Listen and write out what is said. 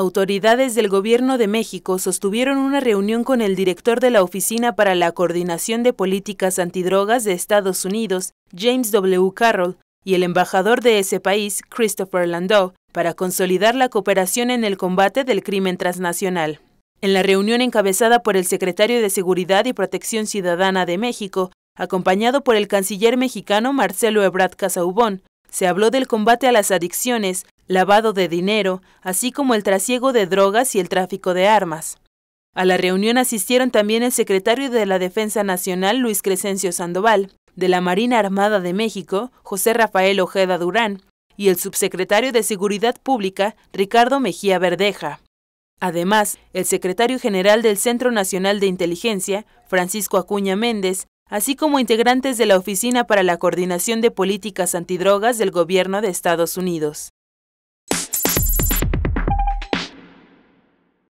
Autoridades del Gobierno de México sostuvieron una reunión con el director de la Oficina para la Coordinación de Políticas Antidrogas de Estados Unidos, James W. Carroll, y el embajador de ese país, Christopher Landau, para consolidar la cooperación en el combate del crimen transnacional. En la reunión encabezada por el secretario de Seguridad y Protección Ciudadana de México, acompañado por el canciller mexicano Marcelo Ebrard Casaubón, se habló del combate a las adicciones, lavado de dinero, así como el trasiego de drogas y el tráfico de armas. A la reunión asistieron también el secretario de la Defensa Nacional, Luis Crescencio Sandoval, de la Marina Armada de México, José Rafael Ojeda Durán, y el subsecretario de Seguridad Pública, Ricardo Mejía Verdeja. Además, el secretario general del Centro Nacional de Inteligencia, Francisco Acuña Méndez, así como integrantes de la Oficina para la Coordinación de Políticas Antidrogas del Gobierno de Estados Unidos.